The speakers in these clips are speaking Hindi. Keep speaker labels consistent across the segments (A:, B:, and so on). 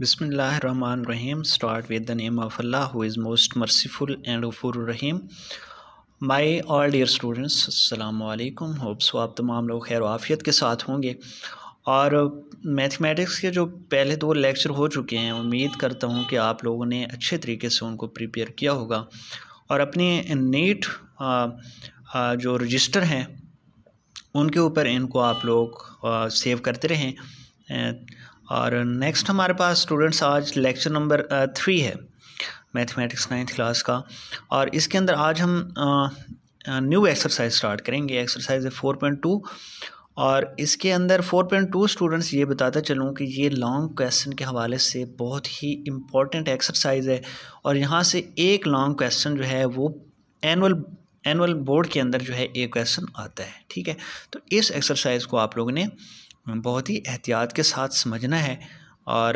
A: बिसमान रहीम start with the name of Allah who is most merciful and अफुर रहीम माय ऑल डियर स्टूडेंट्स अस्सलाम वालेकुम होप सो आप तमाम लोग खैर आफियत के साथ होंगे और मैथमेटिक्स के जो पहले दो लेक्चर हो चुके हैं उम्मीद करता हूँ कि आप लोगों ने अच्छे तरीके से उनको प्रिपेयर किया होगा और अपने नीट जो रजिस्टर हैं उनके ऊपर इनको आप लोग सेव करते रहें और नेक्स्ट हमारे पास स्टूडेंट्स आज लेक्चर नंबर थ्री है मैथमेटिक्स नाइन्थ क्लास का और इसके अंदर आज हम न्यू एक्सरसाइज स्टार्ट करेंगे एक्सरसाइज है फोर पॉइंट टू और इसके अंदर फोर पॉइंट टू स्टूडेंट्स ये बताता चलूँ कि ये लॉन्ग क्वेश्चन के हवाले से बहुत ही इम्पॉर्टेंट एक्सरसाइज है और यहाँ से एक लॉन्ग क्वेश्चन जो है वो एनअल एनुअल बोर्ड के अंदर जो है एक क्वेश्चन आता है ठीक है तो इस एक्सरसाइज को आप लोगों ने बहुत ही एहतियात के साथ समझना है और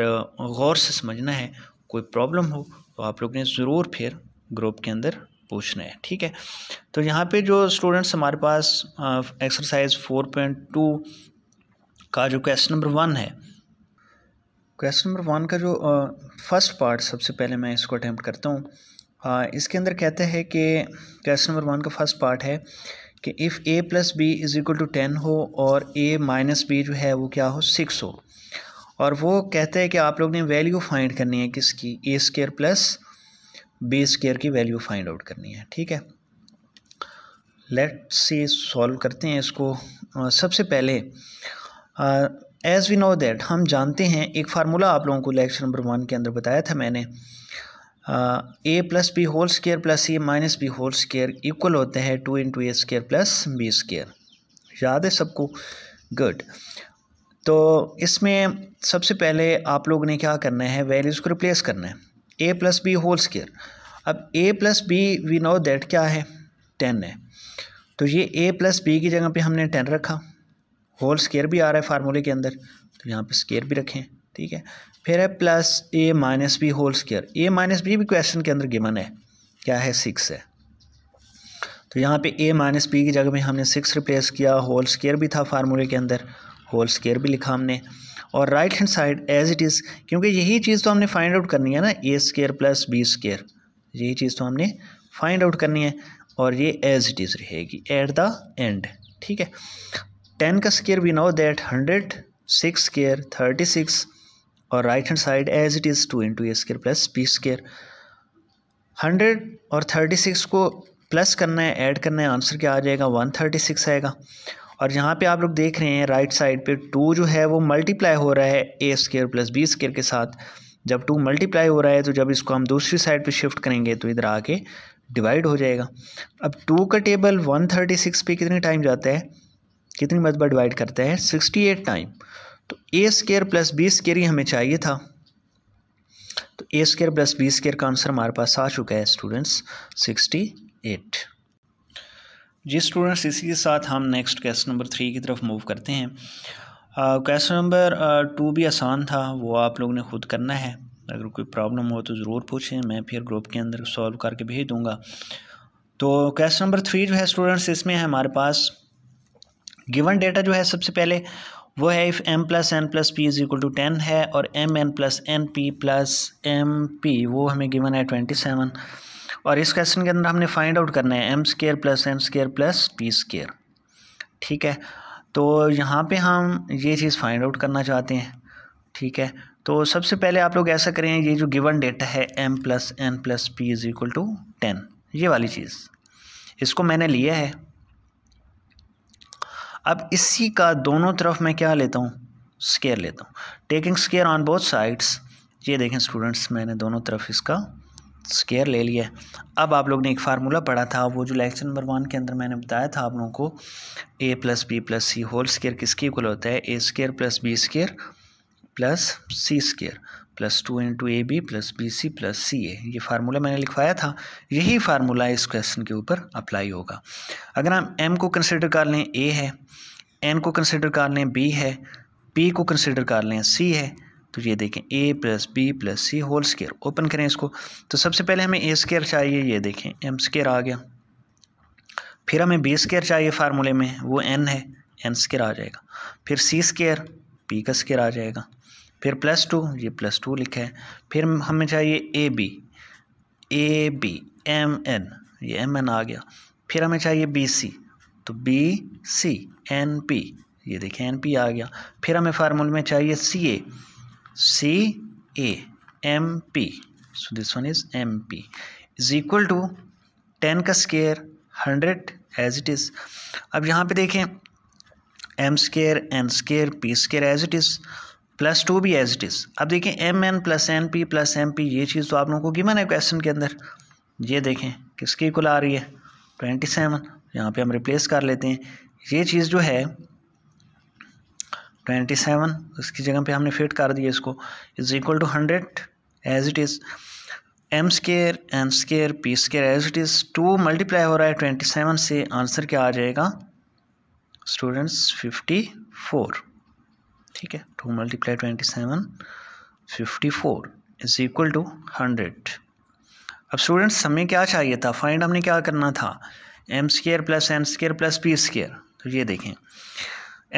A: ग़ौर से समझना है कोई प्रॉब्लम हो तो आप लोग ने ज़रूर फिर ग्रुप के अंदर पूछना है ठीक है तो यहाँ पे जो स्टूडेंट्स हमारे पास एक्सरसाइज फोर पॉइंट टू का जो क्वेश्चन नंबर वन है क्वेश्चन नंबर वन का जो फर्स्ट पार्ट सबसे पहले मैं इसको अटैम्प्ट करता हूँ इसके अंदर कहते हैं कि क्वेश्चन नंबर वन का फर्स्ट पार्ट है कि if A plus B is equal to ten हो और ए माइनस बी जो है वो क्या हो सिक्स हो और वो कहते हैं कि आप लोग ने वैल्यू फाइंड करनी है किसकी A square plus B square की वैल्यू फाइंड आउट करनी है ठीक है लेट से सॉल्व करते हैं इसको सबसे पहले एज़ वी नो दैट हम जानते हैं एक फार्मूला आप लोगों को लेक्चर नंबर वन के अंदर बताया था मैंने A plus B whole square plus A minus B whole square equal होते हैं two into A square plus B square याद है सबको गुड तो इसमें सबसे पहले आप लोग ने क्या करना है वैल्यूज़ को रिप्लेस करना है A plus B whole square अब A plus B we know that क्या है टेन है तो ये ए प्लस बी की जगह पे हमने टेन रखा होल स्केयर भी आ रहा है फार्मूले के अंदर तो यहाँ पे स्केयर भी रखें ठीक है फिर है plus A minus B whole square A minus B भी क्वेश्चन के अंदर गिवन है क्या है सिक्स है तो यहाँ पे ए माइनस बी की जगह में हमने सिक्स रिप्लेस किया होल स्केयर भी था फार्मूले के अंदर होल स्केयर भी लिखा हमने और right hand side as it is क्योंकि यही चीज़ तो हमने फाइंड आउट करनी है ना A square plus B square यही चीज़ तो हमने फाइंड आउट करनी है और ये एज इट इज़ रहेगी एट द एंड ठीक है टेन का square we know that hundred six square thirty six और right hand side as it is two into A square plus P square hundred और थर्टी सिक्स को प्लस करना है ऐड करना है आंसर क्या आ जाएगा वन थर्टी सिक्स आएगा और यहाँ पे आप लोग देख रहे हैं राइट साइड पे टू जो है वो मल्टीप्लाई हो रहा है A square plus B square के साथ जब टू मल्टीप्लाई हो रहा है तो जब इसको हम दूसरी साइड पे शिफ्ट करेंगे तो इधर आके डिवाइड हो जाएगा अब टू का टेबल वन थर्टी सिक्स पे कितने टाइम जाता है कितनी मतबा डिवाइड करता है सिक्सटी एट टाइम तो A square plus B square ही हमें चाहिए था तो A square plus B square का आंसर हमारे पास आ चुका है स्टूडेंट्स सिक्सटी एट जी स्टूडेंट्स इसी के साथ हम नेक्स्ट क्वेश्चन नंबर थ्री की तरफ मूव करते हैं क्वेश्चन नंबर टू भी आसान था वो आप लोग ने खुद करना है अगर कोई प्रॉब्लम हो तो ज़रूर पूछें मैं फिर ग्रुप के अंदर सॉल्व करके भेज दूंगा तो क्वेश्चन नंबर थ्री जो है स्टूडेंट्स इसमें है हमारे पास गिवन डेटा जो है सबसे पहले वो है if M plus N plus P is equal to ten है और M N plus N P plus M P वो हमें गिवन है ट्वेंटी सेवन और इस क्वेश्चन के अंदर हमने फाइंड आउट करना है M square plus M square plus P square ठीक है तो यहाँ पे हम ये चीज़ फाइंड आउट करना चाहते हैं ठीक है तो सबसे पहले आप लोग ऐसा करें ये जो गिवन डेटा है M plus N plus P is equal to ten ये वाली चीज़ इसको मैंने लिया है अब इसी का दोनों तरफ मैं क्या लेता हूँ स्केयर लेता हूँ taking square on both sides ये देखें स्टूडेंट्स मैंने दोनों तरफ इसका स्केयर ले लिया अब आप लोग ने एक फार्मूला पढ़ा था वो जो लेक्चर नंबर वन के अंदर मैंने बताया था आप लोगों को A plus B plus C whole square किसके इक्वल होता है A square plus B square plus C square plus two into A B plus B C plus C A ये फार्मूला मैंने लिखवाया था यही फार्मूला इस क्वेश्चन के ऊपर अप्लाई होगा अगर हम एम को कंसिडर कर लें ए है एन को कंसिडर कर लें बी है पी को कंसिडर कर लें सी है तो ये देखें A plus B plus C whole square open करें इसको तो सबसे पहले हमें ए स्केयर चाहिए ये देखें एम स्केयर आ गया फिर हमें बी स्केयर चाहिए फार्मूले में वो एन है एन स्केयर आ जाएगा फिर सी स्केयर पी का स्केयर आ जाएगा फिर प्लस टू ये प्लस टू लिखा है फिर हमें चाहिए A B A B M N ये एम एन आ गया फिर हमें चाहिए बी सी तो बी सी एन पी ये देखें एन पी आ गया फिर हमें फार्मूल में चाहिए C A C A M P so this one is M P is equal to ten का square hundred as it is अब यहाँ पे देखें M square N square P square as it is plus two भी एज इट इज़ अब देखिए M N plus N P plus M P ये चीज़ तो आप लोगों को गिवन है क्वेश्चन के अंदर ये देखें किसकी इक्वल आ रही है ट्वेंटी सेवन यहाँ पर हम रिप्लेस कर लेते हैं ये चीज़ जो है ट्वेंटी सेवन उसकी जगह पे हमने फिट कर दिया इसको is equal to hundred as it is M square N square P square as it is two multiply हो रहा है ट्वेंटी सेवन से आंसर क्या आ जाएगा स्टूडेंट्स फिफ्टी फोर ठीक है two multiply twenty seven fifty four is equal to hundred अब स्टूडेंट्स हमें क्या चाहिए था फाइंड हमने क्या करना था M square plus N square plus P square तो ये देखें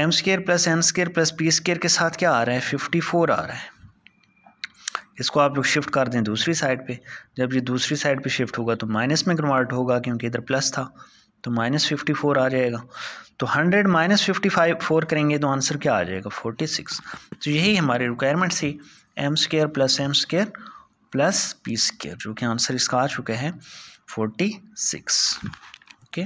A: M square plus N square plus P square के साथ क्या आ रहा है फिफ्टी फोर आ रहा है इसको आप लोग शिफ्ट कर दें दूसरी साइड पे जब ये दूसरी साइड पे शिफ्ट होगा तो माइनस में कन्वर्ट होगा क्योंकि इधर प्लस था तो माइनस फिफ्टी फोर आ जाएगा तो hundred minus fifty five four करेंगे तो आंसर क्या आ जाएगा फोर्टी सिक्स तो यही हमारी रिक्वायरमेंट थी M square plus M square plus P square जो कि आंसर इसका आ चुका है फोर्टी सिक्स ओके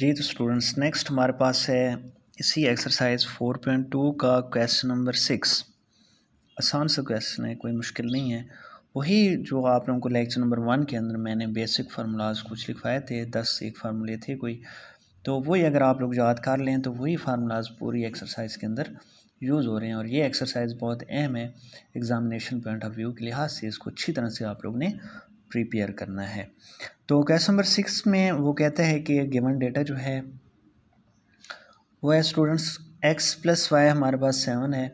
A: जी तो स्टूडेंट्स नेक्स्ट हमारे पास है इसी एक्सरसाइज फोर पॉइंट टू का क्वेश्चन नंबर सिक्स आसान सा क्वेश्चन है कोई मुश्किल नहीं है वही जो आप लोगों को लेक्चर नंबर वन के अंदर मैंने बेसिक फार्मूलाज कुछ लिखवाए थे दस एक फार्मूले थे कोई तो वही अगर आप लोग याद कर लें तो वही फार्मूलाज पूरी एक्सरसाइज के अंदर यूज़ हो रहे हैं और ये एक्सरसाइज बहुत अहम है एग्ज़ामिनेशन पॉइंट ऑफ व्यू के लिहाज से इसको अच्छी तरह से आप लोग ने प्रिपेयर करना है तो क्वेश्चन नंबर सिक्स में वो कहता है कि गिवन डेटा जो है वो है स्टूडेंट्स एक्स प्लस वाई हमारे पास सेवन है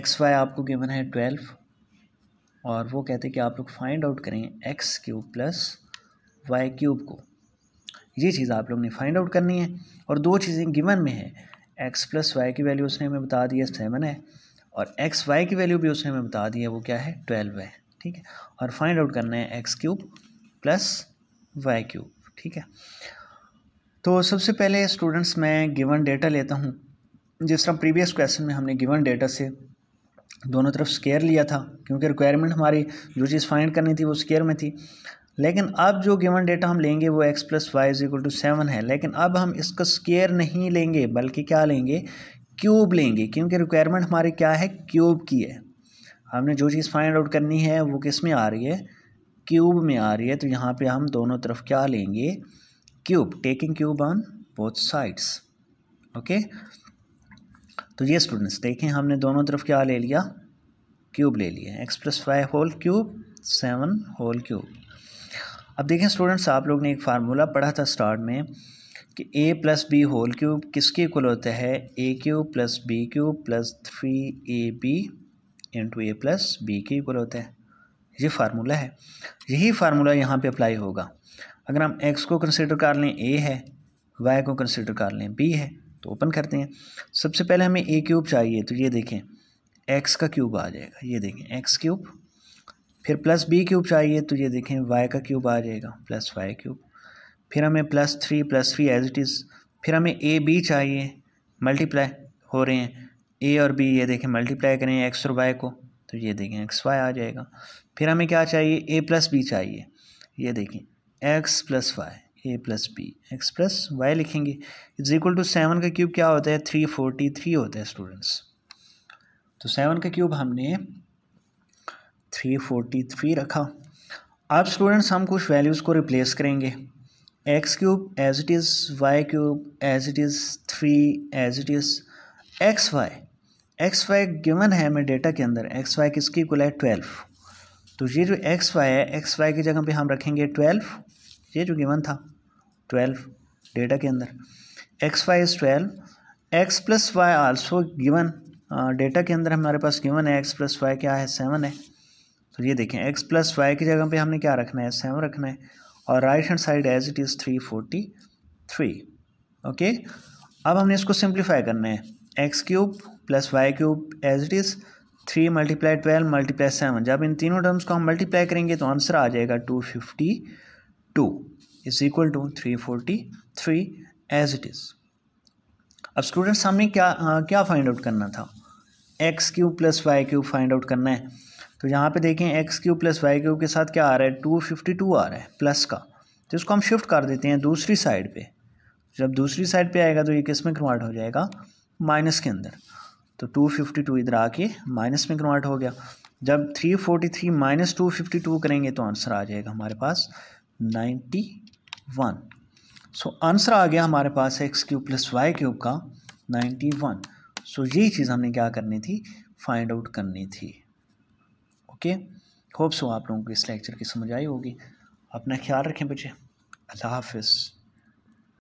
A: एक्स वाई आपको गिवन है ट्वेल्व और वो कहते हैं कि आप लोग फाइंड आउट करें X cube plus Y cube को ये चीज़ आप लोग ने फाइंड आउट करनी है और दो चीज़ें गिवन में है एक्स प्लस वाई की वैल्यू उसने हमें बता दी है सेवन है और एक्स वाई की वैल्यू भी उसने हमें बता दी है वो क्या है ट्वेल्व है ठीक है और फाइंड आउट करना है X cube plus Y cube ठीक है तो सबसे पहले स्टूडेंट्स मैं गिवन डेटा लेता हूँ जिस तरह प्रीवियस क्वेश्चन में हमने गिवन डेटा से दोनों तरफ स्केयर लिया था क्योंकि रिक्वायरमेंट हमारी जो चीज़ फाइंड करनी थी वो स्केयर में थी लेकिन अब जो गिवन डेटा हम लेंगे वो X plus Y is equal to seven है लेकिन अब हम इसका स्केयर नहीं लेंगे बल्कि क्या लेंगे क्यूब लेंगे क्योंकि रिक्वायरमेंट हमारी क्या है क्यूब की है हमने जो चीज़ फाइंड आउट करनी है वो किस में आ रही है क्यूब में आ रही है तो यहाँ पे हम दोनों तरफ क्या लेंगे cube taking cube on both sides okay तो ये स्टूडेंट्स देखें हमने दोनों तरफ क्या ले लिया क्यूब ले लिया X plus five whole cube seven whole cube अब देखें स्टूडेंट्स आप लोग ने एक फार्मूला पढ़ा था स्टार्ट में कि A plus B whole cube किसके इक्वल होता है A cube plus B cube plus three A B into A plus B के इक्वल होता है ये फार्मूला है यही फार्मूला यहाँ पे अप्लाई होगा अगर हम एक्स को कंसिडर कर लें ए है वाई को कंसिडर कर लें बी है तो ओपन करते हैं सबसे पहले हमें ए क्यूब चाहिए तो ये देखें एक्स का क्यूब आ जाएगा ये देखें एक्स क्यूब फिर प्लस बी क्यूब चाहिए तो ये देखें वाई का क्यूब आ जाएगा प्लस वाई क्यूब फिर हमें plus three plus three as it is फिर हमें ए बी चाहिए मल्टीप्लाई हो रहे हैं ए और बी ये देखें मल्टीप्लाई करें एक्स और वाई को तो ये देखें एक्स वाई आ जाएगा फिर हमें क्या चाहिए ए प्लस बी चाहिए ये देखें X plus Y A plus B X plus Y लिखेंगे इज इक्वल टू सेवन का क्यूब क्या होता है थ्री फोर्टी थ्री होता है स्टूडेंट्स तो सेवन का क्यूब हमने थ्री फोर्टी थ्री रखा अब स्टूडेंट्स हम कुछ वैल्यूज़ को रिप्लेस करेंगे X cube as it is Y cube as it is three as it is X Y X Y given है हमें डेटा के अंदर एक्स वाई किसकी इक्वल है ट्वेल्व तो ये जो एक्स वाई है एक्स वाई की जगह पे हम रखेंगे ट्वेल्व ये जो गिवन था ट्वेल्व डेटा के अंदर X Y is twelve X plus Y also given data के अंदर हमारे पास गिवन है एक्स प्लस वाई क्या है सेवन है तो ये देखें एक्स प्लस वाई की जगह पे हमने क्या रखना है सेवन रखना है और right hand side as it is three forty three okay अब हमने इसको सिंप्लीफाई करना है X cube plus Y cube as it is three multiply twelve multiply seven जब इन तीनों टर्म्स को हम मल्टीप्लाई करेंगे तो आंसर आ जाएगा two fifty two is equal to three forty three as it is अब स्टूडेंट्स हमने क्या आ, क्या फाइंड आउट करना था X cube plus Y cube find out करना है तो यहाँ पे देखें X cube plus Y cube के साथ क्या आ रहा है टू फिफ्टी टू आ रहा है प्लस का तो इसको हम शिफ्ट कर देते हैं दूसरी साइड पे जब दूसरी साइड पे आएगा तो ये किस में कन्वर्ट हो जाएगा माइनस के अंदर तो टू फिफ्टी टू इधर आके माइनस में कन्वर्ट हो गया जब three forty three minus two fifty two करेंगे तो आंसर आ जाएगा हमारे पास नाइन्टी वन सो आंसर आ गया हमारे पास X cube plus Y cube का नाइन्टी वन सो यही चीज़ हमने क्या करनी थी फाइंड आउट करनी थी ओके होप सो आप लोगों को इस लेक्चर की समझ आई होगी अपना ख्याल रखें बच्चे अल्लाह हाफिज़